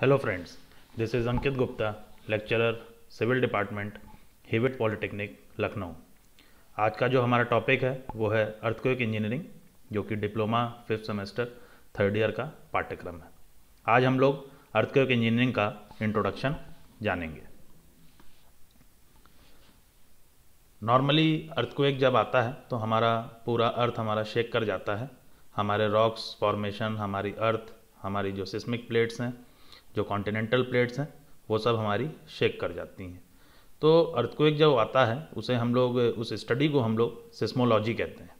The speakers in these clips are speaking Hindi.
hello friends this is Ankit Gupta lecturer civil department Hewett polytechnic Lucknow आज का जो हमारा टॉपिक है वो है अर्थक्वेक इंजीनियरिंग जो कि diploma fifth semester third year का पाठ्यक्रम है आज हम लोग अर्थक्वेक इंजीनियरिंग का इंट्रोडक्शन जानेंगे नॉर्मली अर्थक्वेक जब आता है तो हमारा पूरा अर्थ हमारा शेक कर जाता है हमारे रॉक्स फॉर्मेशन हमारी अर्थ हमारी जो सिस्मिक प्लेट्स हैं जो कॉन्टिनेंटल प्लेट्स हैं वो सब हमारी शेक कर जाती हैं तो अर्थक्वेक जब आता है उसे हम लोग उस स्टडी को हम लोग सिस्मोलॉजी कहते हैं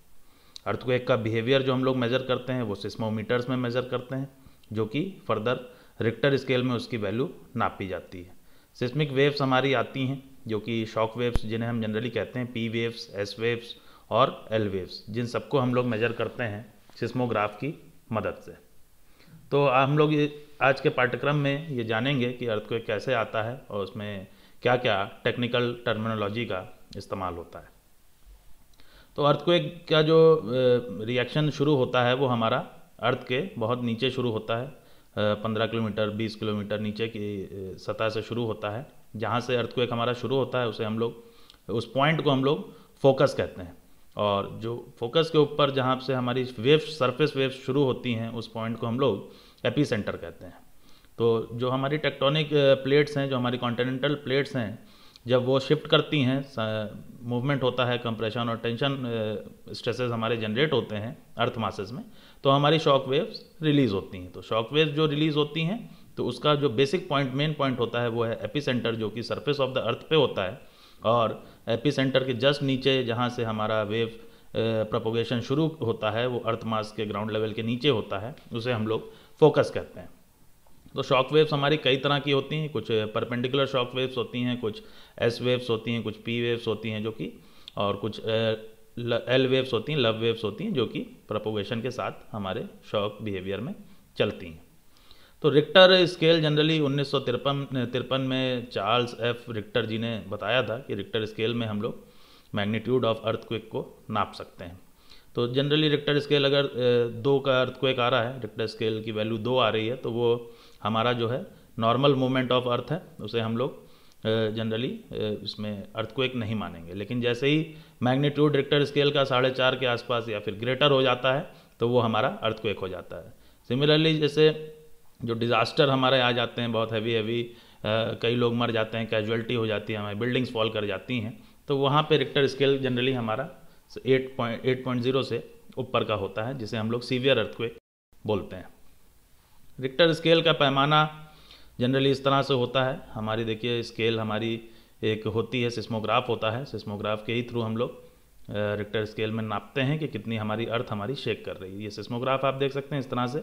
अर्थक्वेक का बिहेवियर जो हम लोग मेज़र करते हैं वो सिस्मोमीटर्स में मेज़र करते हैं जो कि फर्दर रिक्टर स्केल में उसकी वैल्यू नापी जाती है सिस्मिक वेव्स हमारी आती हैं जो कि शॉक वेव्स जिन्हें हम जनरली कहते हैं पी वेव्स एस वेव्स और एल वेव्स जिन सबको हम लोग मेजर करते हैं सिस्मोग्राफ की मदद से तो हम लोग आज के पाठ्यक्रम में ये जानेंगे कि अर्थक्वेक कैसे आता है और उसमें क्या क्या टेक्निकल टर्मिनोलॉजी का इस्तेमाल होता है तो अर्थक्वेक का जो रिएक्शन शुरू होता है वो हमारा अर्थ के बहुत नीचे शुरू होता है पंद्रह किलोमीटर बीस किलोमीटर नीचे की सतह से शुरू होता है जहाँ से अर्थक्वेक हमारा शुरू होता है उसे हम लोग उस पॉइंट को हम लोग फोकस कहते हैं और जो फोकस के ऊपर जहाँ से हमारी वेव्स सरफेस वेव्स शुरू होती हैं उस पॉइंट को हम लोग एपी सेंटर कहते हैं तो जो हमारी टेक्टोनिक प्लेट्स हैं जो हमारी कॉन्टिनेंटल प्लेट्स हैं जब वो शिफ्ट करती हैं मूवमेंट होता है कंप्रेशन और टेंशन स्ट्रेसेस हमारे जनरेट होते हैं अर्थ मासेस में तो हमारी शॉक वेव्स रिलीज़ होती हैं तो शॉक वेव्स जो रिलीज़ होती हैं तो उसका जो बेसिक पॉइंट मेन पॉइंट होता है वो है एपी सेंटर जो कि सरफेस ऑफ द अर्थ पे होता है और एपी सेंटर के जस्ट नीचे जहाँ से हमारा वेव प्रपोगेशन शुरू होता है वो अर्थ मास के ग्राउंड लेवल के नीचे होता है उसे हम लोग फोकस करते हैं तो शॉक वेव्स हमारी कई तरह की होती हैं कुछ परपेंडिकुलर शॉक वेव्स होती हैं कुछ एस वेव्स होती हैं कुछ पी वेव्स होती हैं जो कि और कुछ एल वेव्स होती हैं लव वेव्स होती हैं जो कि प्रपोगेशन के साथ हमारे शॉक बिहेवियर में चलती हैं तो रिक्टर स्केल जनरली उन्नीस सौ तिरपन में चार्ल्स एफ रिक्टर जी ने बताया था कि रिक्टर स्केल में हम लोग मैग्नीट्यूड ऑफ अर्थक्विक को नाप सकते हैं तो जनरली रिक्टर स्केल अगर दो का अर्थक्वेक आ रहा है रिक्टर स्केल की वैल्यू दो आ रही है तो वो हमारा जो है नॉर्मल मूवमेंट ऑफ अर्थ है उसे हम लोग जनरली इसमें अर्थक्वेक नहीं मानेंगे लेकिन जैसे ही मैग्नीट्यूड रिक्टर स्केल का साढ़े चार के आसपास या फिर ग्रेटर हो जाता है तो वो हमारा अर्थक्वेक हो जाता है सिमिलरली जैसे जो डिज़ास्टर हमारे आ जाते हैं बहुत हैवी हैवी कई लोग मर जाते हैं कैजुअलिटी हो जाती है हमारी बिल्डिंग्स फॉल कर जाती हैं तो वहाँ पे रिक्टर स्केल जनरली हमारा eight point eight point zero से ऊपर का होता है जिसे हम लोग सीवियर अर्थक्वेक बोलते हैं रिक्टर स्केल का पैमाना जनरली इस तरह से होता है हमारी देखिए स्केल हमारी एक होती है सिस्मोग्राफ होता है सिस्मोग्राफ के ही थ्रू हम लोग रिक्टर स्केल में नापते हैं कि कितनी हमारी अर्थ हमारी शेक कर रही है ये सिस्मोग्राफ आप देख सकते हैं इस तरह से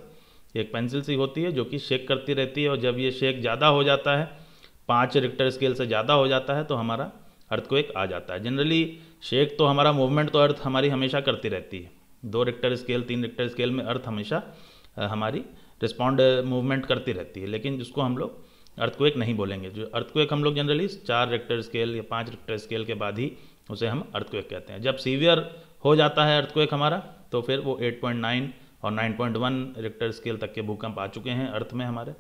एक पेंसिल सी होती है जो कि शेक करती रहती है और जब ये शेक ज़्यादा हो जाता है पाँच रिक्टर स्केल से ज़्यादा हो जाता है तो हमारा अर्थक्वेक आ जाता है जनरली शेक तो हमारा मूवमेंट तो अर्थ हमारी हमेशा करती रहती है दो रिक्टर स्केल तीन रिक्टर स्केल में अर्थ हमेशा हमारी रिस्पॉन्ड मूवमेंट करती रहती है लेकिन जिसको हम लोग अर्थक्वेक नहीं बोलेंगे जो अर्थक्वेक हम लोग जनरली चार रिक्टर स्केल या पाँच रिक्टर स्केल के बाद ही उसे हम अर्थक्वेक कहते हैं जब सीवियर हो जाता है अर्थक्वेक हमारा तो फिर वो 8.9 और 9.1 रिक्टर स्केल तक के भूकंप आ चुके हैं अर्थ में हमारे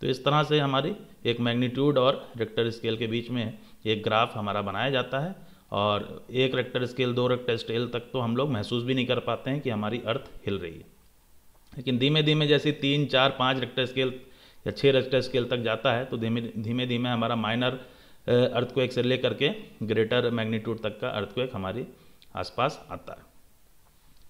तो इस तरह से हमारी एक मैग्नीट्यूड और रिक्टर स्केल के बीच में है एक ग्राफ हमारा बनाया जाता है और एक रेक्टर स्केल दो रेक्टर स्केल तक तो हम लोग महसूस भी नहीं कर पाते हैं कि हमारी अर्थ हिल रही है लेकिन धीमे धीमे जैसे तीन चार पाँच रेक्टर स्केल या छः रेक्टर स्केल तक जाता है तो धीमे धीमे धीमे हमारा माइनर अर्थ को एक से लेकर के ग्रेटर मैग्नीट्यूड तक का अर्थ को एक हमारे आसपास आता है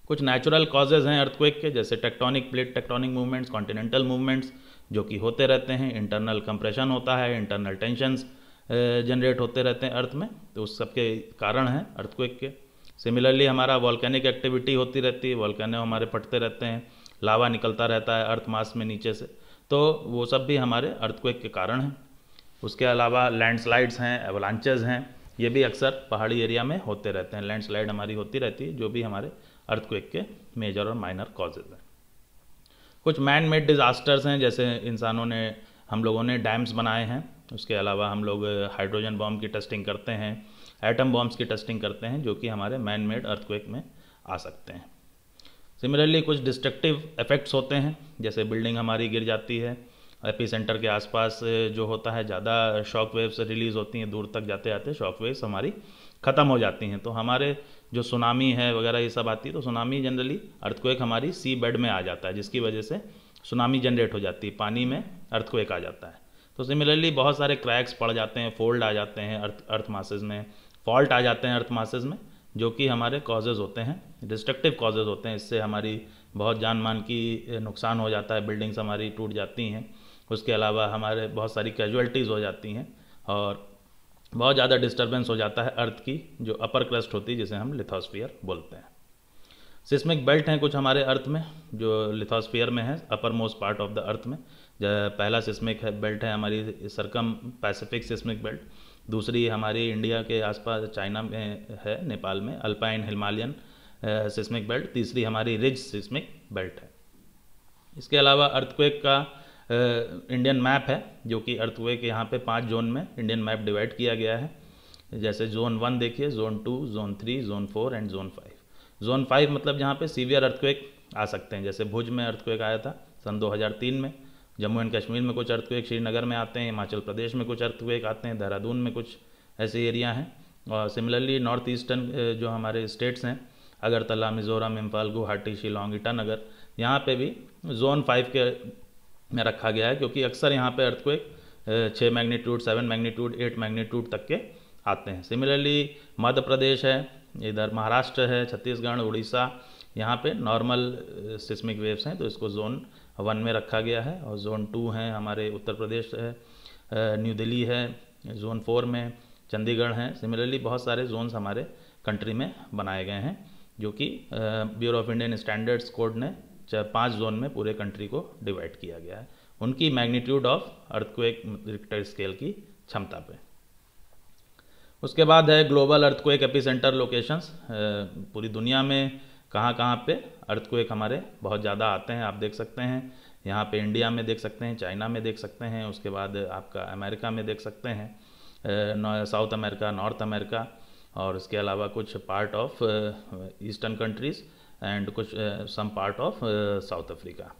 कुछ नेचुरल कॉजेज़ हैं अर्थक्वेक के जैसे tectonic plate tectonic movements continental movements जो कि होते रहते हैं इंटरनल कंप्रेशन होता है इंटरनल टेंशनस जनरेट होते रहते हैं अर्थ में तो उस सबके कारण हैं अर्थक्वेक के सिमिलरली हमारा वॉलकैनिक एक्टिविटी होती रहती है वॉलकैन हमारे फटते रहते हैं लावा निकलता रहता है अर्थ मास में नीचे से तो वो सब भी हमारे अर्थक्वेक के कारण हैं उसके अलावा लैंडस्लाइड्स हैं एवलांचेज हैं ये भी अक्सर पहाड़ी एरिया में होते रहते हैं लैंडस्लाइड हमारी होती रहती है जो भी हमारे अर्थक्वेक के मेजर और माइनर कॉजेज हैं कुछ मैन मेड डिज़ास्टर्स हैं जैसे इंसानों ने हम लोगों ने डैम्स बनाए हैं उसके अलावा हम लोग हाइड्रोजन बॉम्ब की टेस्टिंग करते हैं एटम बॉम्ब्स की टेस्टिंग करते हैं जो कि हमारे मैन मेड अर्थक्वेक में आ सकते हैं सिमिलरली कुछ डिस्ट्रक्टिव इफेक्ट्स होते हैं जैसे बिल्डिंग हमारी गिर जाती है एपी सेंटर के आसपास जो होता है ज़्यादा शॉक वेव्स रिलीज़ होती हैं दूर तक जाते जाते शॉक वेव्स हमारी ख़त्म हो जाती हैं तो हमारे जो सुनामी है वगैरह ये सब आती है तो सुनामी जनरली अर्थक्वेक हमारी सी बेड में आ जाता है जिसकी वजह से सुनामी जनरेट हो जाती है पानी में अर्थक्वेक आ जाता है तो सिमिलरली बहुत सारे क्रैक्स पड़ जाते हैं फोल्ड आ जाते हैं अर्थ अर्थ मासेज में फॉल्ट आ जाते हैं अर्थ मासेज में जो कि हमारे कॉजेज़ होते हैं डिस्ट्रक्टिव कॉजेज़ होते हैं इससे हमारी बहुत जान मान की नुकसान हो जाता है बिल्डिंग्स हमारी टूट जाती हैं उसके अलावा हमारे बहुत सारी कैजुअल्टीज़ हो जाती हैं और बहुत ज़्यादा डिस्टर्बेंस हो जाता है अर्थ की जो अपर क्रस्ट होती है जिसे हम लिथोस्फियर बोलते हैं सिस्मिक बेल्ट हैं कुछ हमारे अर्थ में जो लिथोस्फियर में है upper most part of the earth में पहला सिस्मिक बेल्ट है हमारी सरकम पैसिफिक सिस्मिक बेल्ट दूसरी हमारी इंडिया के आसपास चाइना में है नेपाल में अल्पाइन हिमालयन सिस्मिक बेल्ट तीसरी हमारी रिज सिस्मिक बेल्ट है इसके अलावा अर्थक्वेक का इंडियन मैप है जो कि अर्थक्वेक यहाँ पे पांच जोन में इंडियन मैप डिवाइड किया गया है जैसे जोन वन देखिए zone two zone three zone four and zone five zone five मतलब जहाँ पे सीवियर अर्थक्वेक आ सकते हैं जैसे भुज में अर्थक्वेक आया था सन 2003 में जम्मू एंड कश्मीर में कुछ अर्थक्वेक श्रीनगर में आते हैं हिमाचल प्रदेश में कुछ अर्थक्वेक आते हैं देहरादून में कुछ ऐसे एरिया हैं और सिमिलरली नॉर्थ ईस्टर्न जो हमारे स्टेट्स हैं अगरतला मिज़ोरम इम्फाल गुवाहाटी शिलोंग ईटानगर यहाँ पे भी जोन फाइव के में रखा गया है क्योंकि अक्सर यहाँ पे अर्थक्वेक छः magnitude seven magnitude eight magnitude तक के आते हैं सिमिलरली मध्य प्रदेश है इधर महाराष्ट्र है छत्तीसगढ़ उड़ीसा यहाँ पे नॉर्मल सिस्मिक वेव्स हैं तो इसको जोन वन में रखा गया है और जोन टू हैं हमारे उत्तर प्रदेश है न्यू दिल्ली है जोन फोर में चंडीगढ़ हैं सिमिलरली बहुत सारे जोन्स हमारे कंट्री में बनाए गए हैं जो कि bureau of Indian standards code ने पाँच जोन में पूरे कंट्री को डिवाइड किया गया है उनकी magnitude of earthquake Richter scale की क्षमता पे उसके बाद है ग्लोबल अर्थक्वेक एपिसेंटर लोकेशंस पूरी दुनिया में कहाँ कहाँ पे अर्थक्वेक हमारे बहुत ज़्यादा आते हैं आप देख सकते हैं यहाँ पे इंडिया में देख सकते हैं चाइना में देख सकते हैं उसके बाद आपका अमेरिका में देख सकते हैं साउथ अमेरिका नॉर्थ अमेरिका और उसके अलावा कुछ part of eastern countries and कुछ some part of South Africa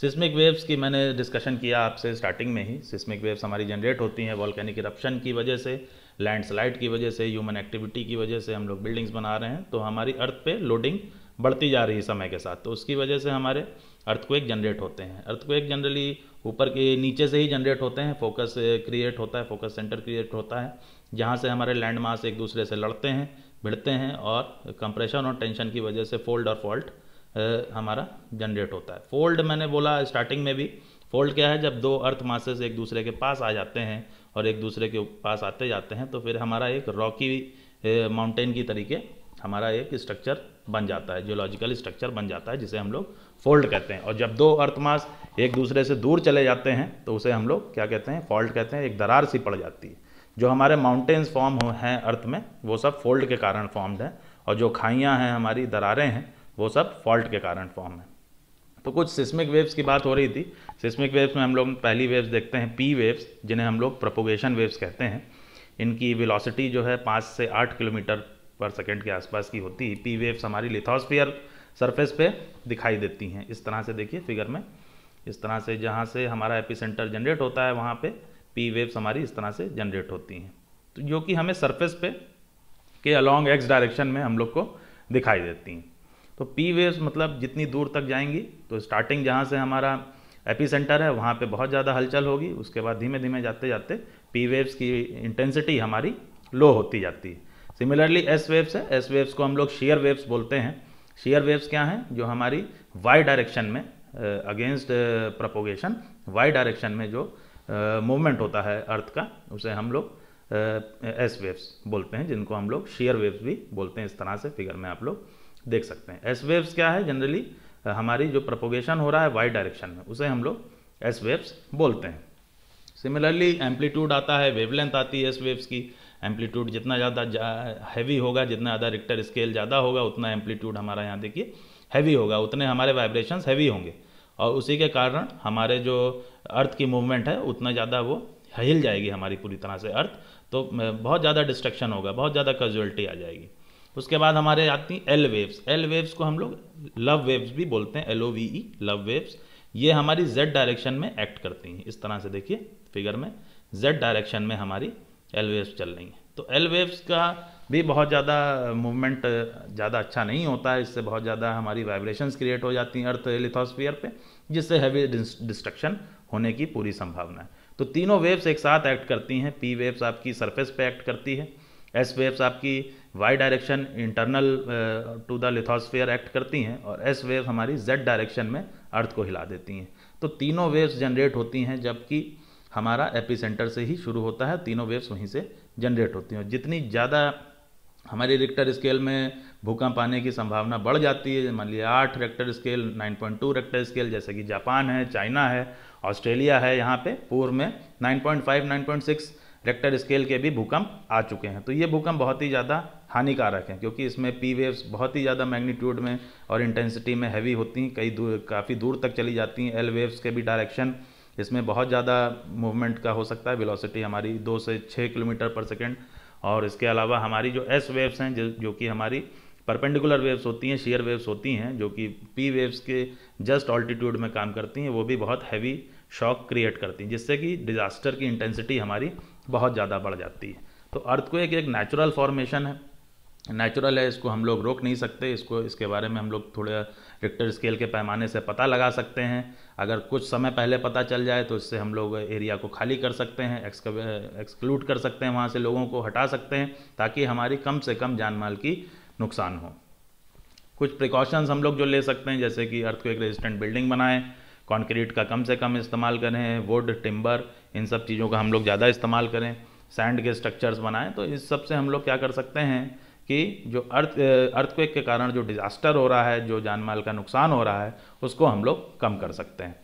seismic waves की मैंने डिस्कशन किया आपसे स्टार्टिंग में ही सिस्मिक वेव्स हमारी जनरेट होती हैं वॉल्केनिक इरप्शन की वजह से लैंडस्लाइड की वजह से ह्यूमन एक्टिविटी की वजह से हम लोग बिल्डिंग्स बना रहे हैं तो हमारी अर्थ पे लोडिंग बढ़ती जा रही है समय के साथ तो उसकी वजह से हमारे अर्थक्वेक जनरेट होते हैं अर्थक्वेक जनरली ऊपर के नीचे से ही जनरेट होते हैं फोकस क्रिएट होता है फोकस सेंटर क्रिएट होता है जहाँ से हमारे लैंड मास एक दूसरे से लड़ते हैं भिड़ते हैं और कंप्रेशन और टेंशन की वजह से फोल्ड और फॉल्ट हमारा जनरेट होता है फोल्ड मैंने बोला स्टार्टिंग में भी फोल्ड क्या है जब दो अर्थ मासेस एक दूसरे के पास आ जाते हैं और एक दूसरे के पास आते जाते हैं तो फिर हमारा एक रॉकी माउंटेन की तरीके हमारा एक स्ट्रक्चर बन जाता है जियोलॉजिकल स्ट्रक्चर बन जाता है जिसे हम लोग फोल्ड कहते हैं और जब दो अर्थमास एक दूसरे से दूर चले जाते हैं तो उसे हम लोग क्या कहते हैं फॉल्ट कहते हैं एक दरार सी पड़ जाती है जो हमारे माउंटेन्स फॉर्म हैं अर्थ में वो सब फोल्ड के कारण फॉर्म्ड हैं और जो खाइयाँ हैं हमारी दरारें हैं वो सब फॉल्ट के कारण फॉर्म हैं तो कुछ सिस्मिक वेव्स की बात हो रही थी सिस्मिक वेव्स में हम लोग पहली वेव्स देखते हैं पी वेव्स जिन्हें हम लोग प्रपोगेशन वेव्स कहते हैं इनकी विलोसिटी जो है पाँच से आठ किलोमीटर पर सेकेंड के आसपास की होती है पी वेव्स हमारी लिथोस्फियर सरफेस पे दिखाई देती हैं इस तरह से देखिए फिगर में इस तरह से जहाँ से हमारा एपी जनरेट होता है वहाँ पर पी वेव्स हमारी इस तरह से जनरेट होती हैं तो जो कि हमें सरफेस पे के अलॉन्ग एक्स डायरेक्शन में हम लोग को दिखाई देती हैं तो पी वेव्स मतलब जितनी दूर तक जाएंगी तो स्टार्टिंग जहाँ से हमारा एपी सेंटर है वहाँ पे बहुत ज़्यादा हलचल होगी उसके बाद धीमे धीमे जाते जाते पी वेव्स की इंटेंसिटी हमारी लो होती जाती है सिमिलरली एस वेव्स है एस वेव्स को हम लोग शेयर वेव्स बोलते हैं शेयर वेव्स क्या हैं जो हमारी वाई डायरेक्शन में अगेंस्ट प्रपोगेशन वाई डायरेक्शन में जो मूवमेंट uh, होता है अर्थ का उसे हम लोग एस वेव्स बोलते हैं जिनको हम लोग शेयर वेव्स भी बोलते हैं इस तरह से फिगर में आप लोग देख सकते हैं एस वेव्स क्या है जनरली हमारी जो प्रपोगेशन हो रहा है वाई डायरेक्शन में उसे हम लोग एस वेव्स बोलते हैं सिमिलरली एम्पलीट्यूड आता है वेवलेंथ आती है एस वेव्स की एम्पलीट्यूड जितना ज़्यादा हैवी होगा जितना ज़्यादा रिक्टर स्केल ज़्यादा होगा उतना एम्पलीट्यूड हमारा यहाँ देखिए हैवी होगा उतने हमारे वाइब्रेशंस हैवी होंगे और उसी के कारण हमारे जो अर्थ की मूवमेंट है उतना ज़्यादा वो हिल जाएगी हमारी पूरी तरह से अर्थ तो बहुत ज़्यादा डिस्ट्रक्शन होगा बहुत ज़्यादा कैजुअलिटी आ जाएगी उसके बाद हमारे आती हैं एल वेव्स एल वेव्स को हम लोग लव वेव्स भी बोलते हैं L O V E love waves ये हमारी जेड डायरेक्शन में एक्ट करती हैं इस तरह से देखिए फिगर में जेड डायरेक्शन में हमारी एल वेव्स चल रही हैं तो एल वेव्स का भी बहुत ज़्यादा मूवमेंट ज़्यादा अच्छा नहीं होता है इससे बहुत ज़्यादा हमारी वाइब्रेशंस क्रिएट हो जाती हैं अर्थ लिथोस्फीयर पे जिससे हैवी डिस्ट्रक्शन होने की पूरी संभावना है तो तीनों वेव्स एक साथ एक्ट करती हैं पी वेव्स आपकी सरफेस पे एक्ट करती है एस वेव्स आपकी Y direction internal to the lithosphere act करती हैं और एस वेव हमारी जेड डायरेक्शन में अर्थ को हिला देती हैं तो तीनों वेव्स जनरेट होती हैं जबकि हमारा एपी सेंटर से ही शुरू होता है तीनों वेव्स वहीं से जनरेट होती हैं जितनी ज़्यादा हमारी रिक्टर स्केल में भूकंप आने की संभावना बढ़ जाती है मान लीजिए आठ रेक्टर स्केल 9.2 रेक्टर स्केल जैसे कि जापान है चाइना है ऑस्ट्रेलिया है यहाँ पे पूर्व में 9.5 9.6 रेक्टर स्केल के भी भूकंप आ चुके हैं तो ये भूकंप बहुत ही ज़्यादा हानिकारक हैं क्योंकि इसमें पी वेव्स बहुत ही ज़्यादा मैग्नीट्यूड में और इंटेंसिटी में हैवी होती हैं कई दूर काफ़ी दूर तक चली जाती हैं एल वेव्स के भी डायरेक्शन इसमें बहुत ज़्यादा मूवमेंट का हो सकता है वेलोसिटी हमारी दो से छः किलोमीटर पर सेकेंड और इसके अलावा हमारी जो एस वेव्स हैं जो, जो कि हमारी परपेंडिकुलर वेव्स होती हैं शेयर वेव्स होती हैं जो कि पी वेव्स के जस्ट ऑल्टीट्यूड में काम करती हैं वो भी बहुत हैवी शॉक क्रिएट करती हैं जिससे कि डिज़ास्टर की इंटेंसिटी हमारी बहुत ज़्यादा बढ़ जाती है तो अर्थ को एक एक नेचुरल फॉर्मेशन है नेचुरल है इसको हम लोग रोक नहीं सकते इसको इसके बारे में हम लोग थोड़े रिक्टर स्केल के पैमाने से पता लगा सकते हैं अगर कुछ समय पहले पता चल जाए तो इससे हम लोग एरिया को खाली कर सकते हैं एक्सक्लूड कर सकते हैं वहाँ से लोगों को हटा सकते हैं ताकि हमारी कम से कम जान माल की नुकसान हो कुछ प्रिकॉशंस हम लोग जो ले सकते हैं जैसे कि अर्थ को एक रेजिस्टेंट बिल्डिंग बनाएं कंक्रीट का कम से कम इस्तेमाल करें वुड टिम्बर इन सब चीज़ों का हम लोग ज़्यादा इस्तेमाल करें सैंड के स्ट्रक्चर्स बनाएं तो इस सब से हम लोग क्या कर सकते हैं कि जो अर्थ अर्थक्वेक के कारण जो डिज़ास्टर हो रहा है जो जान माल का नुकसान हो रहा है उसको हम लोग कम कर सकते हैं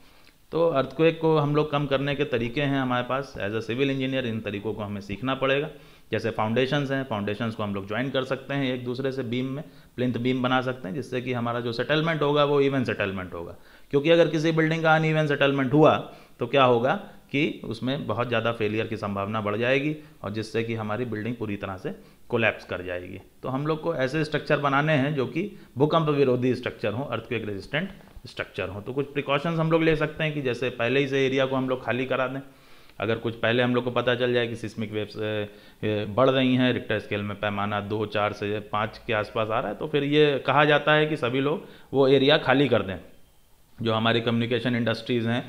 तो अर्थक्वेक को हम लोग कम करने के तरीके हैं हमारे पास एज अ सिविल इंजीनियर इन तरीकों को हमें सीखना पड़ेगा जैसे फाउंडेशंस हैं फाउंडेशंस को हम लोग ज्वाइन कर सकते हैं एक दूसरे से बीम में प्लिंथ बीम बना सकते हैं जिससे कि हमारा जो सेटलमेंट होगा वो इवन सेटलमेंट होगा क्योंकि अगर किसी बिल्डिंग का अन सेटलमेंट हुआ तो क्या होगा कि उसमें बहुत ज़्यादा फेलियर की संभावना बढ़ जाएगी और जिससे कि हमारी बिल्डिंग पूरी तरह से कोलैप्स कर जाएगी तो हम लोग को ऐसे स्ट्रक्चर बनाने हैं जो कि भूकंप विरोधी स्ट्रक्चर हों अर्थक्वेक रेजिस्टेंट स्ट्रक्चर हों तो कुछ प्रिकॉशंस हम लोग ले सकते हैं कि जैसे पहले ही से एरिया को हम लोग खाली करा दें अगर कुछ पहले हम लोग को पता चल जाए कि सिस्मिक वेव्स बढ़ रही हैं रिक्टर स्केल में पैमाना दो चार से पाँच के आसपास आ रहा है तो फिर ये कहा जाता है कि सभी लोग वो एरिया खाली कर दें जो हमारी कम्युनिकेशन इंडस्ट्रीज़ हैं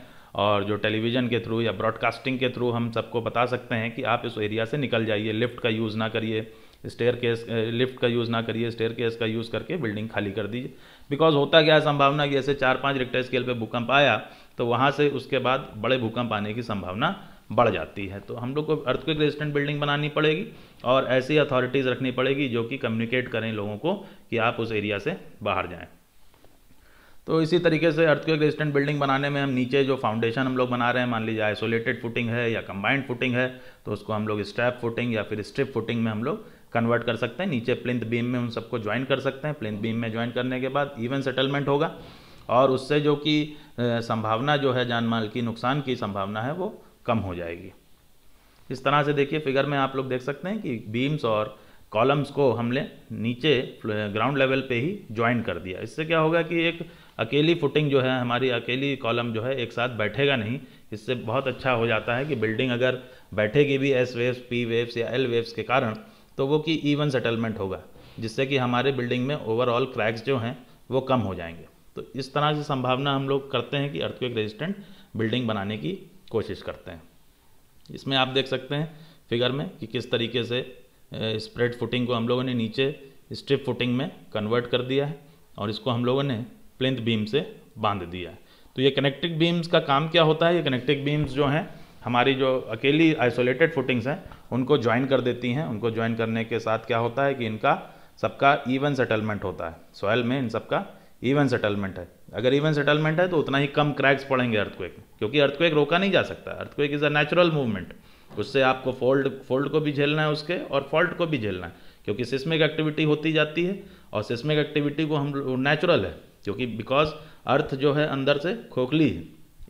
और जो टेलीविज़न के थ्रू या ब्रॉडकास्टिंग के थ्रू हम सबको बता सकते हैं कि आप इस एरिया से निकल जाइए लिफ्ट का यूज़ ना करिए स्टेयर केस लिफ्ट का यूज़ ना करिए स्टेयर केस का यूज़ करके बिल्डिंग खाली कर दीजिए बिकॉज होता क्या है संभावना कि ऐसे चार पाँच रिक्टर स्केल पर भूकंप आया तो वहाँ से उसके बाद बड़े भूकंप आने की संभावना बढ़ जाती है तो हम लोग को अर्थक्विक रेजिस्टेंट बिल्डिंग बनानी पड़ेगी और ऐसी अथॉरिटीज़ रखनी पड़ेगी जो कि कम्युनिकेट करें लोगों को कि आप उस एरिया से बाहर जाएँ तो इसी तरीके से अर्थक्वेक रेजिस्टेंट बिल्डिंग बनाने में हम नीचे जो फाउंडेशन हम लोग बना रहे हैं मान लीजिए आइसोलेटेड फुटिंग है या कंबाइंड फुटिंग है तो उसको हम लोग स्ट्रैप फुटिंग या फिर स्ट्रिप फुटिंग में हम लोग कन्वर्ट कर सकते हैं नीचे प्लिंथ बीम में उन सबको ज्वाइन कर सकते हैं प्लिंथ बीम में ज्वाइन करने के बाद इवन सेटलमेंट होगा और उससे जो कि संभावना जो है जान माल की नुकसान की संभावना है वो कम हो जाएगी इस तरह से देखिए फिगर में आप लोग देख सकते हैं कि बीम्स और कॉलम्स को हमने नीचे ग्राउंड लेवल पे ही ज्वाइन कर दिया इससे क्या होगा कि एक अकेली फुटिंग जो है हमारी अकेली कॉलम जो है एक साथ बैठेगा नहीं इससे बहुत अच्छा हो जाता है कि बिल्डिंग अगर बैठेगी भी एस वेव्स पी वेव्स या एल वेव्स के कारण तो वो कि ईवन सेटलमेंट होगा जिससे कि हमारे बिल्डिंग में ओवरऑल क्रैक्स जो हैं वो कम हो जाएंगे तो इस तरह से संभावना हम लोग करते हैं कि अर्थक्वेक रेजिस्टेंट बिल्डिंग बनाने की कोशिश करते हैं इसमें आप देख सकते हैं फिगर में कि किस तरीके से स्प्रेड फुटिंग को हम लोगों ने नीचे स्ट्रिप फुटिंग में कन्वर्ट कर दिया है और इसको हम लोगों ने प्लिंथ बीम से बांध दिया है तो ये कनेक्टिक बीम्स का काम क्या होता है ये कनेक्टिक बीम्स जो हैं हमारी जो अकेली आइसोलेटेड फुटिंग्स हैं उनको ज्वाइन कर देती हैं उनको ज्वाइन करने के साथ क्या होता है कि इनका सबका इवन सेटलमेंट होता है सॉयल में इन सबका इवन सेटलमेंट है अगर इवन सेटलमेंट है तो उतना ही कम क्रैक्स पड़ेंगे अर्थक्वेक में क्योंकि अर्थक्वेक रोका नहीं जा सकता earthquake is a natural movement उससे आपको फोल्ड फोल्ड को भी झेलना है उसके और फॉल्ट को भी झेलना है क्योंकि सिस्मिक एक्टिविटी होती जाती है और सिस्मिक एक्टिविटी को हम नेचुरल है क्योंकि बिकॉज अर्थ जो है अंदर से खोखली है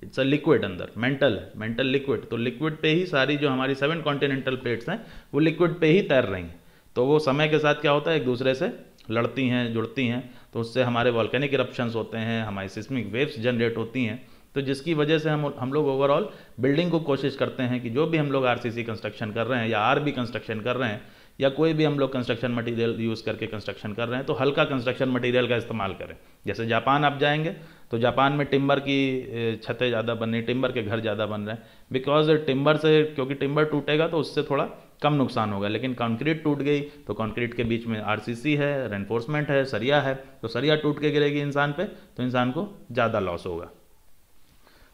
इट्स अ लिक्विड अंदर मेंटल है मेंटल लिक्विड तो लिक्विड पे ही सारी जो हमारी सेवन कॉन्टिनेंटल प्लेट्स हैं वो लिक्विड पे ही तैर रही हैं तो वो समय के साथ क्या होता है एक दूसरे से लड़ती हैं जुड़ती हैं तो उससे हमारे वॉल्केनिक इरप्शंस होते हैं हमारी सिस्मिक वेव्स जनरेट होती हैं तो जिसकी वजह से हम हम लोग ओवरऑल बिल्डिंग को कोशिश करते हैं कि जो भी हम लोग आर कंस्ट्रक्शन कर रहे हैं या आर कंस्ट्रक्शन कर रहे हैं या कोई भी हम लोग कंस्ट्रक्शन मटेरियल यूज़ करके कंस्ट्रक्शन कर रहे हैं तो हल्का कंस्ट्रक्शन मटेरियल का इस्तेमाल करें जैसे जापान आप जाएंगे तो जापान में टिम्बर की छतें ज़्यादा बन रही टिम्बर के घर ज़्यादा बन रहे हैं बिकॉज टिम्बर से क्योंकि टिम्बर टूटेगा तो उससे थोड़ा कम नुकसान होगा लेकिन कंक्रीट टूट गई तो कंक्रीट के बीच में आर है रेनफोर्समेंट है सरिया है तो सरिया टूट के गिरेगी इंसान पर तो इंसान को ज़्यादा लॉस होगा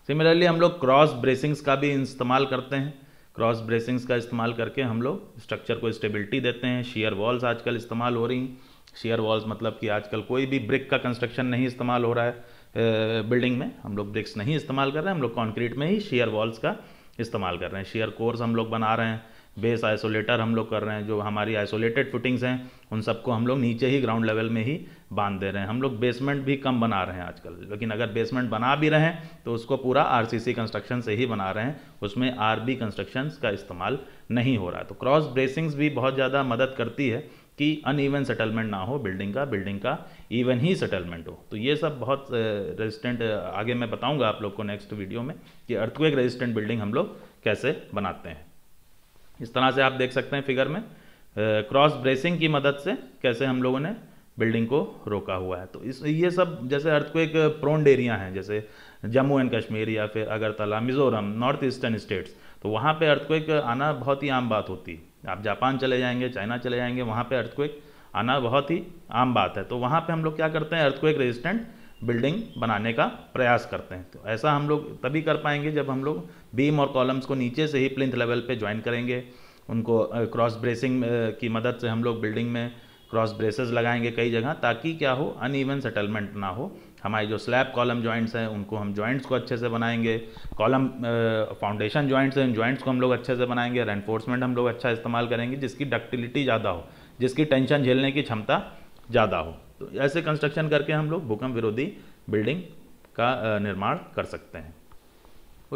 सिमिलरली हम लोग क्रॉस ब्रेसिंग्स का भी इस्तेमाल करते हैं क्रॉस ब्रेसिंग्स का इस्तेमाल करके हम लोग स्ट्रक्चर को स्टेबिलिटी देते हैं शेयर वॉल्स आजकल इस्तेमाल हो रही हैं शेयर वॉल्स मतलब कि आजकल कोई भी ब्रिक का कंस्ट्रक्शन नहीं इस्तेमाल हो रहा है बिल्डिंग में हम लोग ब्रिक्स नहीं इस्तेमाल कर रहे हैं हम लोग कॉन्क्रीट में ही शेयर वॉल्स का इस्तेमाल कर रहे हैं शेयर कोर्स हम लोग बना रहे हैं बेस आइसोलेटर हम लोग कर रहे हैं जो हमारी आइसोलेटेड फुटिंग्स हैं उन सबको हम लोग नीचे ही ग्राउंड लेवल में ही बांध दे रहे हैं हम लोग बेसमेंट भी कम बना रहे हैं आजकल लेकिन अगर बेसमेंट बना भी रहे हैं तो उसको पूरा आर कंस्ट्रक्शन से ही बना रहे हैं उसमें आर बी का इस्तेमाल नहीं हो रहा तो क्रॉस ब्रेसिंग्स भी बहुत ज़्यादा मदद करती है कि अन ईवन सेटलमेंट ना हो बिल्डिंग का बिल्डिंग का इवन ही सेटलमेंट हो तो ये सब बहुत रेजिस्टेंट आगे मैं बताऊंगा आप लोग को नेक्स्ट वीडियो में कि अर्थक्वेक रेजिस्टेंट बिल्डिंग हम लोग कैसे बनाते हैं इस तरह से आप देख सकते हैं फिगर में क्रॉस ब्रेसिंग की मदद से कैसे हम लोगों ने बिल्डिंग को रोका हुआ है तो इस ये सब जैसे अर्थ को एक प्रोन्ड एरिया हैं जैसे जम्मू एंड कश्मीर या फिर Agartala Mizoram north eastern states तो वहाँ पे अर्थ को एक आना बहुत ही आम बात होती है आप जापान चले जाएंगे चाइना चले जाएंगे वहाँ पे अर्थ को एक आना बहुत ही आम बात है तो वहाँ पे हम लोग क्या करते हैं अर्थ को एक रेजिस्टेंट बिल्डिंग बनाने का प्रयास करते हैं तो ऐसा हम लोग तभी कर पाएंगे जब हम लोग बीम और कॉलम्स को नीचे से ही प्लिंथ लेवल पे ज्वाइन करेंगे उनको क्रॉस ब्रेसिंग की मदद से हम लोग बिल्डिंग में क्रॉस ब्रेसेस लगाएंगे कई जगह ताकि क्या हो ईवन सेटलमेंट ना हो हमारे जो स्लैब कॉलम जॉइंट्स हैं उनको हम जॉइंट्स को अच्छे से बनाएंगे कॉलम फाउंडेशन जॉइंट्स हैं उन जॉइंट्स को हम लोग अच्छे से बनाएंगे रेनफोर्समेंट हम लोग अच्छा इस्तेमाल करेंगे जिसकी डक्टिलिटी ज़्यादा हो जिसकी टेंशन झेलने की क्षमता ज़्यादा हो तो ऐसे कंस्ट्रक्शन करके हम लोग भूकंप विरोधी बिल्डिंग का निर्माण कर सकते हैं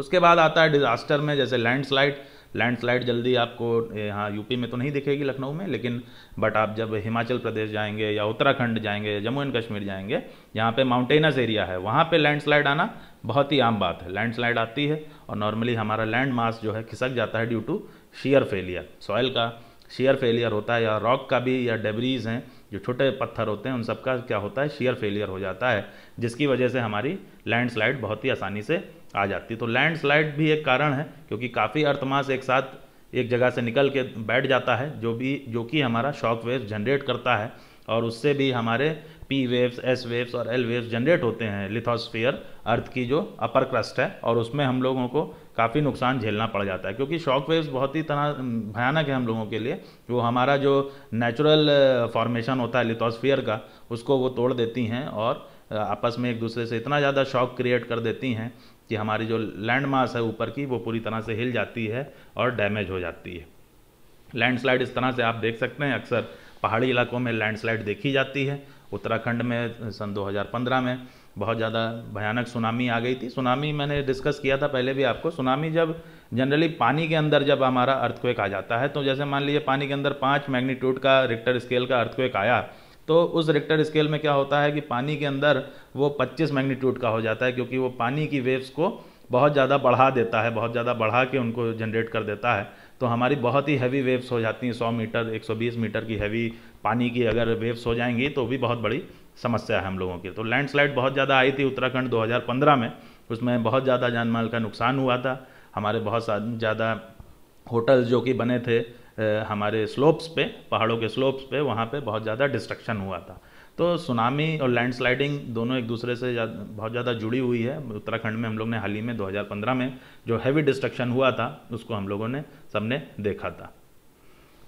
उसके बाद आता है डिज़ास्टर में जैसे लैंडस्लाइड लैंडस्लाइड जल्दी आपको यहाँ यूपी में तो नहीं दिखेगी लखनऊ में लेकिन बट आप जब हिमाचल प्रदेश जाएंगे या उत्तराखंड जाएंगे या जम्मू एंड कश्मीर जाएंगे यहाँ पे माउंटेनस एरिया है वहाँ पे लैंडस्लाइड आना बहुत ही आम बात है लैंडस्लाइड आती है और नॉर्मली हमारा लैंड मास जो है खिसक जाता है due to shear failure soil का शेयर फेलियर होता है या रॉक का भी या डेबरीज हैं जो छोटे पत्थर होते हैं उन सबका क्या होता है शेयर फेलियर हो जाता है जिसकी वजह से हमारी लैंडस्लाइड बहुत ही आसानी से आ जाती तो लैंडस्लाइड भी एक कारण है क्योंकि काफ़ी अर्थमास एक साथ एक जगह से निकल के बैठ जाता है जो भी जो कि हमारा शॉक वेव जनरेट करता है और उससे भी हमारे पी वेव्स एस वेव्स और एल वेव्स जनरेट होते हैं लिथोस्फीयर अर्थ की जो अपर क्रस्ट है और उसमें हम लोगों को काफ़ी नुकसान झेलना पड़ जाता है क्योंकि शॉक वेव्स बहुत ही तरह भयानक है हम लोगों के लिए वो हमारा जो नेचुरल फॉर्मेशन uh, होता है लिथोस्फियर का उसको वो तोड़ देती हैं और uh, आपस में एक दूसरे से इतना ज़्यादा शॉक क्रिएट कर देती हैं कि हमारी जो लैंड मास है ऊपर की वो पूरी तरह से हिल जाती है और डैमेज हो जाती है लैंडस्लाइड इस तरह से आप देख सकते हैं अक्सर पहाड़ी इलाकों में लैंडस्लाइड देखी जाती है उत्तराखंड में uh, सन 2015 में बहुत ज़्यादा भयानक सुनामी आ गई थी सुनामी मैंने डिस्कस किया था पहले भी आपको सुनामी जब जनरली पानी के अंदर जब हमारा अर्थक्वेक आ जाता है तो जैसे मान लीजिए पानी के अंदर पाँच मैग्नीट्यूड का रिक्टर स्केल का अर्थक्वेक आया तो उस रिक्टर स्केल में क्या होता है कि पानी के अंदर वो 25 मैग्नीट्यूड का हो जाता है क्योंकि वो पानी की वेव्स को बहुत ज़्यादा बढ़ा देता है बहुत ज़्यादा बढ़ा के उनको जनरेट कर देता है तो हमारी बहुत ही हैवी वेव्स हो जाती हैं 100 मीटर 120 मीटर की हैवी पानी की अगर वेव्स हो जाएंगी तो भी बहुत बड़ी समस्या है हम लोगों की तो लैंडस्लाइड बहुत ज़्यादा आई थी उत्तराखंड 2015 में उसमें बहुत ज़्यादा जानमाल का नुकसान हुआ था हमारे बहुत ज़्यादा होटल जो कि बने थे हमारे स्लोप्स पे पहाड़ों के स्लोप्स पे वहाँ पे बहुत ज़्यादा डिस्ट्रक्शन हुआ था तो सुनामी और लैंडस्लाइडिंग दोनों एक दूसरे से बहुत ज़्यादा जुड़ी हुई है उत्तराखंड में हम लोग ने हाल ही में 2015 में जो हैवी डिस्ट्रक्शन हुआ था उसको हम लोगों ने सबने देखा था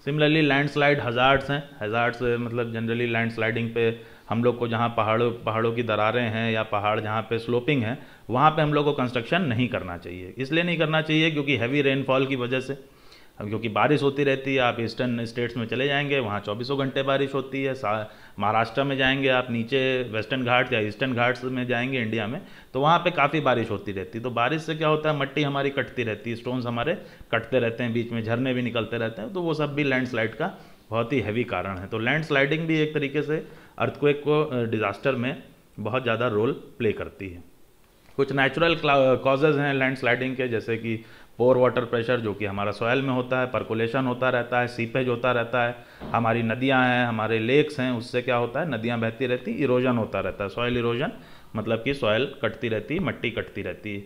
सिमिलरली लैंडस्लाइड हज़ार्ड्स हैं हज़ार्ड्स मतलब जनरली लैंडस्लाइडिंग पे हम लोग को जहाँ पहाड़ों पहाड़ों की दरारें हैं या पहाड़ जहाँ पे स्लोपिंग है वहाँ पे हम लोग को कंस्ट्रक्शन नहीं करना चाहिए इसलिए नहीं करना चाहिए क्योंकि हैवी रेनफॉल की वजह से अब क्योंकि बारिश होती रहती है आप ईस्टर्न स्टेट्स में चले जाएंगे वहाँ चौबीसों घंटे बारिश होती है महाराष्ट्र में जाएंगे आप नीचे वेस्टर्न घाट या ईस्टर्न घाट्स में जाएंगे इंडिया में तो वहाँ पे काफ़ी बारिश होती रहती है तो बारिश से क्या होता है मट्टी हमारी कटती रहती है स्टोन्स हमारे कटते रहते हैं बीच में झरने भी निकलते रहते हैं तो वो सब भी लैंडस्लाइड का बहुत ही हैवी कारण है तो लैंडस्लाइडिंग भी एक तरीके से अर्थक्वेक को डिज़ास्टर में बहुत ज़्यादा रोल प्ले करती है कुछ नेचुरल कॉजेज़ हैं लैंडस्लाइडिंग के जैसे कि पोर वाटर प्रेशर जो कि हमारा सॉयल में होता है परकुलेशन होता रहता है सीपेज होता रहता है हमारी नदियाँ हैं हमारे लेक्स हैं उससे क्या होता है नदियाँ बहती रहती इरोजन होता रहता है सॉयल इरोजन मतलब कि सॉयल कटती रहती है मट्टी कटती रहती है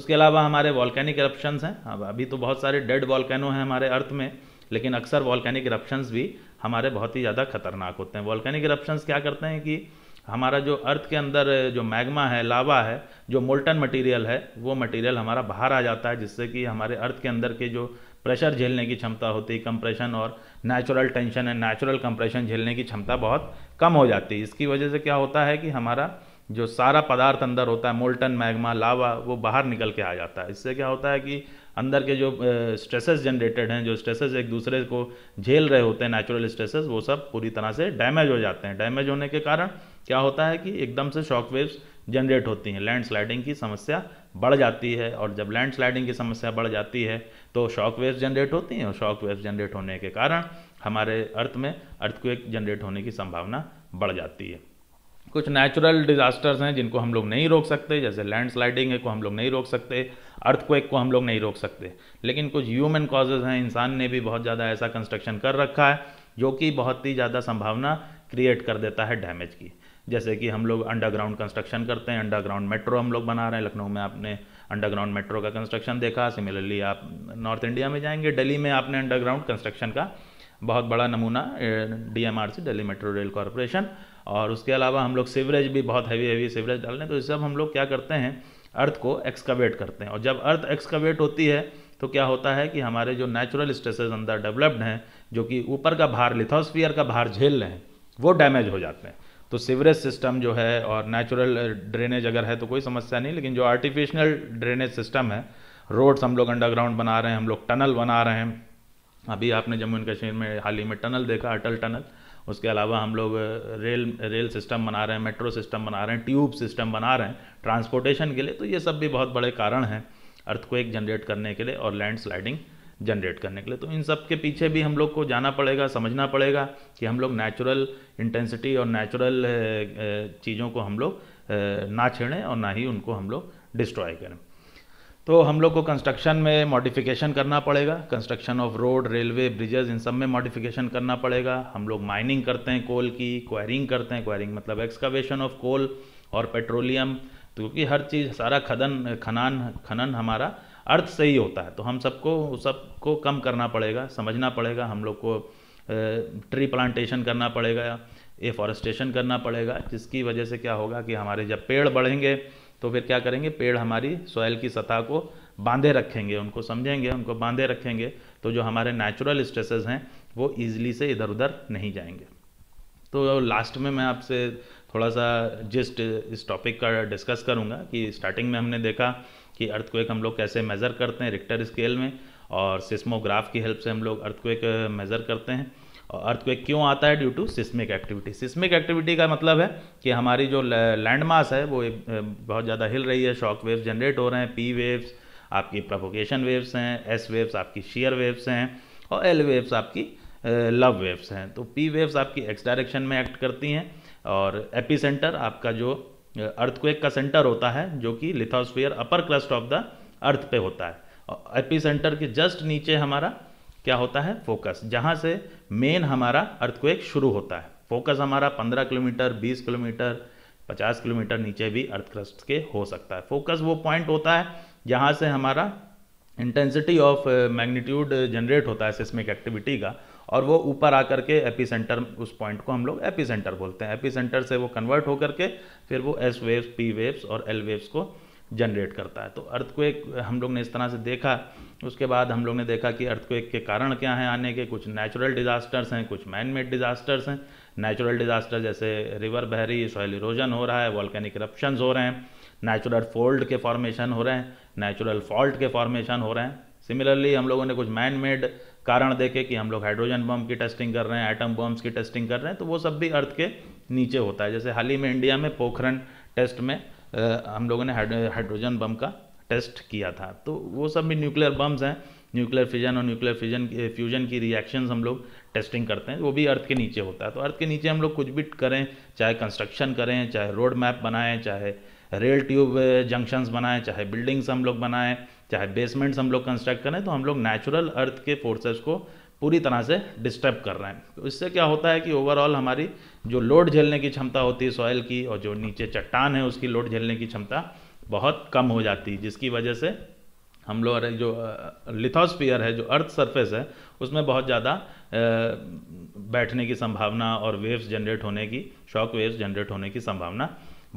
उसके अलावा हमारे वॉलकैनिक एरप्शंस हैं अब अभी तो बहुत सारे डेड वॉलकैनो हैं हमारे अर्थ में लेकिन अक्सर वॉल्केनिक इरप्शंस भी हमारे बहुत ही ज़्यादा खतरनाक होते हैं वॉल्केनिक इरप्शंस क्या करते हैं कि हमारा जो अर्थ के अंदर जो मैग्मा है लावा है जो मोल्टन मटेरियल है वो मटेरियल हमारा बाहर आ जाता है जिससे कि हमारे अर्थ के अंदर के जो प्रेशर झेलने की क्षमता होती है कंप्रेशन और natural tension and natural compression झेलने की क्षमता बहुत कम हो जाती है इसकी वजह से क्या होता है कि हमारा जो सारा पदार्थ अंदर होता है मोल्टन मैग्मा लावा वो बाहर निकल के आ जाता है इससे क्या होता है कि अंदर के जो स्ट्रेसेस जनरेटेड हैं जो स्ट्रेसेस एक दूसरे को झेल रहे होते हैं नेचुरल स्ट्रेसेस वो सब पूरी तरह से डैमेज हो जाते हैं डैमेज होने के कारण क्या होता है कि एकदम से शॉक वेव्स जनरेट होती हैं लैंड स्लाइडिंग की समस्या बढ़ जाती है और जब लैंड स्लाइडिंग की समस्या बढ़ जाती है तो शॉक वेव्स जनरेट होती हैं और शॉक वेव्स जनरेट होने के कारण हमारे अर्थ में अर्थक्वेक जनरेट होने की संभावना बढ़ जाती है कुछ नेचुरल डिज़ास्टर्स हैं जिनको हम लोग नहीं रोक सकते जैसे लैंड स्लाइडिंग है को हम लोग नहीं रोक सकते अर्थक्वेक को हम लोग नहीं रोक सकते लेकिन कुछ ह्यूमन कॉजेज़ हैं इंसान ने भी बहुत ज़्यादा ऐसा कंस्ट्रक्शन कर रखा है जो कि बहुत ही ज़्यादा संभावना क्रिएट कर देता है डैमेज की जैसे कि हम लोग अंडरग्राउंड कंस्ट्रक्शन करते हैं अंडरग्राउंड मेट्रो हम लोग बना रहे हैं लखनऊ में आपने अंडरग्राउंड मेट्रो का कंस्ट्रक्शन देखा सिमिलरली आप नॉर्थ इंडिया में जाएंगे दिल्ली में आपने अंडरग्राउंड कंस्ट्रक्शन का बहुत बड़ा नमूना DMRC Delhi metro rail corporation और उसके अलावा हम लोग सीवरेज भी बहुत हैवी हैवी सीवरेज डाल तो इस सब हम लोग क्या करते हैं अर्थ को एक्सकावेट करते हैं और जब अर्थ एक्सकावेट होती है तो क्या होता है कि हमारे जो नेचुरल स्ट्रेसेस अंदर डेवलप्ड हैं जो कि ऊपर का भार लिथोस्फियर का भार झेल रहे हैं वो डैमेज हो जाते हैं तो सीवरेज सिस्टम जो है और नेचुरल ड्रेनेज अगर है तो कोई समस्या नहीं लेकिन जो आर्टिफिशियल ड्रेनेज सिस्टम है रोड्स हम लोग अंडरग्राउंड बना रहे हैं हम लोग टनल बना रहे हैं अभी आपने जम्मू एंड कश्मीर में हाल ही में टनल देखा अटल टनल उसके अलावा हम लोग रेल रेल सिस्टम बना रहे हैं मेट्रो सिस्टम बना रहे हैं ट्यूब सिस्टम बना रहे हैं ट्रांसपोर्टेशन के लिए तो ये सब भी बहुत बड़े कारण हैं अर्थ को जनरेट करने के लिए और लैंड स्लाइडिंग जनरेट करने के लिए तो इन सब के पीछे भी हम लोग को जाना पड़ेगा समझना पड़ेगा कि हम लोग नेचुरल इंटेंसिटी और नेचुरल चीज़ों को हम लोग ना छेड़ें और ना ही उनको हम लोग डिस्ट्रॉय करें तो हम लोग को कंस्ट्रक्शन में मॉडिफिकेशन करना पड़ेगा construction of road railway bridges इन सब में मॉडिफिकेशन करना पड़ेगा हम लोग माइनिंग करते हैं कोल की क्वायरिंग करते हैं क्वायरिंग मतलब एक्सकवेशन ऑफ कोल और पेट्रोलियम तो क्योंकि हर चीज़ सारा खदन खनान खनन हमारा अर्थ से ही होता है तो हम सबको सबको कम करना पड़ेगा समझना पड़ेगा हम लोग को ट्री प्लांटेशन करना पड़ेगा एफॉरेस्टेशन करना पड़ेगा जिसकी वजह से क्या होगा कि हमारे जब पेड़ बढ़ेंगे तो फिर क्या करेंगे पेड़ हमारी सॉयल की सतह को बांधे रखेंगे उनको समझेंगे उनको बांधे रखेंगे तो जो हमारे नेचुरल स्ट्रेसेस हैं वो ईजिली से इधर उधर नहीं जाएंगे तो लास्ट में मैं आपसे थोड़ा सा जिस्ट इस टॉपिक का डिस्कस करूँगा कि स्टार्टिंग में हमने देखा कि अर्थक्वेक हम लोग कैसे मेज़र करते हैं रिक्टर स्केल में और सिस्मोग्राफ की हेल्प से हम लोग अर्थक्वेक मेज़र करते हैं और अर्थक्वेक क्यों आता है due to seismic activity seismic activity का मतलब है कि हमारी जो लैंड मास है वो बहुत ज़्यादा हिल रही है शॉक वेव्स जनरेट हो रहे हैं पी वेव्स आपकी प्रोपोकेशन वेव्स हैं एस वेव्स आपकी शेयर वेव्स हैं और एल वेव्स आपकी लव वेव्स हैं तो पी वेव्स आपकी एक्स डायरेक्शन में एक्ट करती हैं और एपी सेंटर आपका जो अर्थक्वेक का सेंटर होता है जो कि lithosphere upper crust of the earth पे होता है एपी सेंटर के जस्ट नीचे हमारा क्या होता है फोकस जहाँ से मेन हमारा अर्थक्वेक शुरू होता है फोकस हमारा 15 किलोमीटर 20 किलोमीटर 50 किलोमीटर नीचे भी अर्थक्रस्ट के हो सकता है फोकस वो पॉइंट होता है जहाँ से हमारा इंटेंसिटी ऑफ मैग्नीट्यूड जनरेट होता है सिस्मिक एक्टिविटी का और वो ऊपर आकर के एपी सेंटर उस पॉइंट को हम लोग एपी सेंटर बोलते हैं एपी सेंटर से वो कन्वर्ट होकर के फिर वो एस वेव्स पी वेव्स और एल वेव्स को जनरेट करता है तो अर्थक्वेक हम लोग ने इस तरह से देखा उसके बाद हम लोग ने देखा कि अर्थक्वेक के कारण क्या हैं आने के कुछ नेचुरल डिज़ास्टर्स हैं कुछ मैन मेड डिज़ास्टर्स हैं नेचुरल डिज़ास्टर जैसे रिवर बहरी सॉयल इरोजन हो रहा है वॉल्केनिक इरप्शंस हो रहे हैं नेचुरल फोल्ड के फॉर्मेशन हो रहे हैं नेचुरल फॉल्ट के फॉर्मेशन हो रहे हैं सिमिलरली हम लोगों ने कुछ मैन मेड कारण देखे कि हम लोग हाइड्रोजन बम की टेस्टिंग कर रहे हैं एटम बम्स की टेस्टिंग कर रहे हैं तो वो सब भी अर्थ के नीचे होता है जैसे हाल ही में इंडिया में पोखरण टेस्ट में हम लोगों ने हाइड्रोजन बम का टेस्ट किया था तो वो सब भी न्यूक्लियर बम्स हैं न्यूक्लियर फिजन और न्यूक्लियर फिजन फ्यूजन की रिएक्शंस हम लोग टेस्टिंग करते हैं वो भी अर्थ के नीचे होता है तो अर्थ के नीचे हम लोग कुछ भी करें चाहे कंस्ट्रक्शन करें चाहे रोड मैप बनाएं चाहे रेल ट्यूब जंक्शंस बनाएं चाहे बिल्डिंग्स हम लोग बनाएं चाहे बेसमेंट्स हम लोग कंस्ट्रक्ट करें तो हम लोग नेचुरल अर्थ के फोर्सेज को पूरी तरह से डिस्टर्ब कर रहे हैं तो इससे क्या होता है कि ओवरऑल हमारी जो लोड झेलने की क्षमता होती है सॉयल की और जो नीचे चट्टान है उसकी लोड झेलने की क्षमता बहुत कम हो जाती है जिसकी वजह से हम लोग जो लिथोस्फीयर है जो अर्थ सरफेस है उसमें बहुत ज़्यादा बैठने की संभावना और वेव्स जनरेट होने की शॉक वेव्स जनरेट होने की संभावना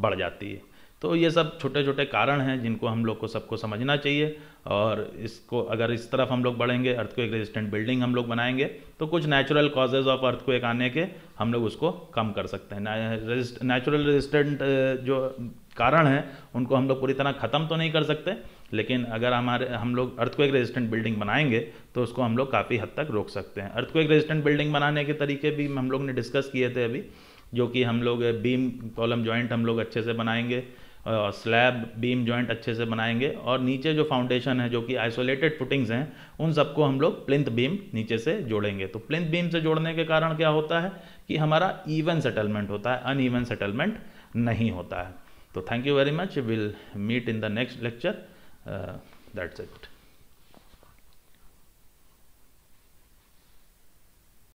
बढ़ जाती है तो ये सब छोटे छोटे कारण हैं जिनको हम लोग को सबको समझना चाहिए और इसको अगर इस तरफ हम लोग बढ़ेंगे अर्थ को एक रेजिस्टेंट बिल्डिंग हम लोग बनाएंगे तो कुछ नेचुरल कॉजेज ऑफ अर्थ को एक आने के हम लोग उसको कम कर सकते हैं नेचुरल रेजिस्टेंट जो कारण हैं उनको हम लोग पूरी तरह ख़त्म तो नहीं कर सकते लेकिन अगर हमारे हम लोग अर्थ को एक रेजिस्टेंट बिल्डिंग बनाएंगे तो उसको हम लोग काफ़ी हद तक रोक सकते हैं अर्थ को एक रेजिस्टेंट बिल्डिंग बनाने के तरीके भी हम लोग ने डिस्कस किए थे अभी जो कि हम लोग बीम कॉलम जॉइंट हम लोग अच्छे से बनाएंगे स्लैब बीम जॉइंट अच्छे से बनाएंगे और नीचे जो फाउंडेशन है जो कि आइसोलेटेड फुटिंग्स हैं उन सबको हम लोग प्लिंथ बीम नीचे से जोड़ेंगे तो प्लिंथ बीम से जोड़ने के कारण क्या होता है कि हमारा इवन सेटलमेंट होता है अन ईवन सेटलमेंट नहीं होता है तो thank you very much will meet in the next lecture that's it